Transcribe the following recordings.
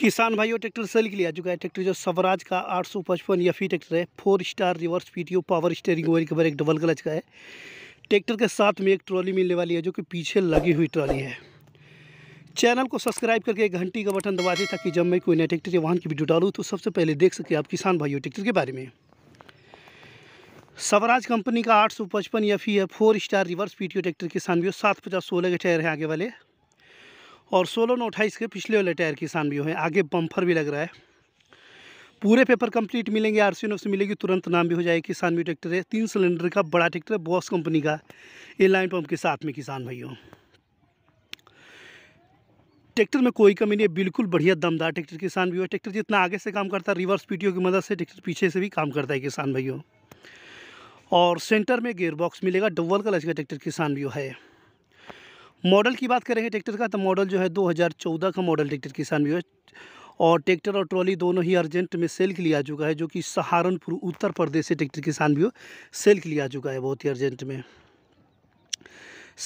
किसान भाइयों tractor cell के लिए आ चुका है ट्रैक्टर जो स्वराज का 855 एफई ट्रैक्टर है four star reverse PTO power steering oil के एक डबल क्लच का है ट्रैक्टर के साथ में एक ट्रॉली मिलने वाली है जो कि पीछे लगी हुई ट्रॉली है चैनल को सब्सक्राइब करके घंटी का बटन दबा दें ताकि जब मैं कोई नया ट्रैक्टर या वाहन की वीडियो डालूँ तो सबसे पहले देख सकें आप किसान भाइयों ट्रैक्टर के बारे में स्वराज कंपनी का आठ सौ पचपन फी है four star reverse PTO tractor किसान भी सात पचास सोलह के टायर है आगे वाले और सोलह नौ अट्ठाईस के पिछले वाले टायर की भी हुए आगे बम्फर भी लग रहा है पूरे पेपर कंप्लीट मिलेंगे आर सी से मिलेगी तुरंत नाम भी हो जाएगी किसान भी ट्रैक्टर है तीन सिलेंडर का बड़ा ट्रैक्टर है बॉस कंपनी का ये लाइन पंप के साथ में किसान भाइयों ट्रैक्टर में कोई कमी नहीं है बिल्कुल बढ़िया दमदार ट्रैक्टर किसान भी हो ट्रैक्टर जितना आगे से काम करता है रिवर्स पीटीओ की मदद से ट्रैक्टर पीछे से भी काम करता है किसान भाइयों और सेंटर में गेयर बॉक्स मिलेगा डबल कलच का ट्रैक्टर किसान भी है मॉडल की बात करेंगे ट्रैक्टर का तो मॉडल जो है 2014 का मॉडल ट्रैक्टर किसान भी है और ट्रैक्टर और ट्रॉली दोनों ही अर्जेंट में सेल के लिए आ चुका है जो कि सहारनपुर उत्तर प्रदेश से ट्रैक्टर किसान भी सेल के लिए आ चुका है बहुत ही अर्जेंट में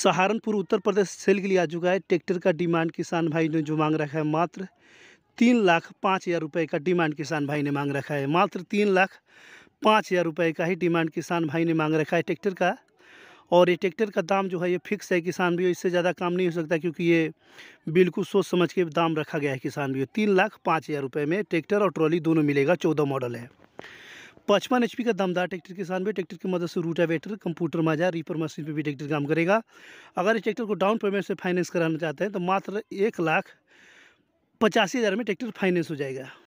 सहारनपुर उत्तर प्रदेश सेल के लिए आ चुका है ट्रैक्टर का डिमांड किसान भाई ने जो मांग रखा है मात्र तीन लाख पाँच हज़ार रुपये का डिमांड किसान भाई ने मांग रखा है मात्र तीन लाख पाँच हज़ार रुपये का ही डिमांड किसान भाई ने मांग रखा है ट्रैक्टर का और ये ट्रैक्टर का दाम जो है ये फिक्स है किसान भी इससे ज़्यादा काम नहीं हो सकता क्योंकि ये बिल्कुल सोच समझ के दाम रखा गया है किसान भी तीन लाख पाँच हज़ार रुपये में ट्रैक्टर और ट्रॉली दोनों मिलेगा चौदह मॉडल है पचपन एच का दमदार ट्रैक्टर किसान भी ट्रैक्टर की मदद से रूटावेटर कंप्यूटर माजा रीपर मशीन पर भी ट्रैक्टर काम करेगा अगर इस ट्रैक्टर को डाउन पेमेंट से फाइनेंस कराना चाहते हैं तो मात्र एक लाख पचासी हज़ार में ट्रैक्टर फाइनेंस हो जाएगा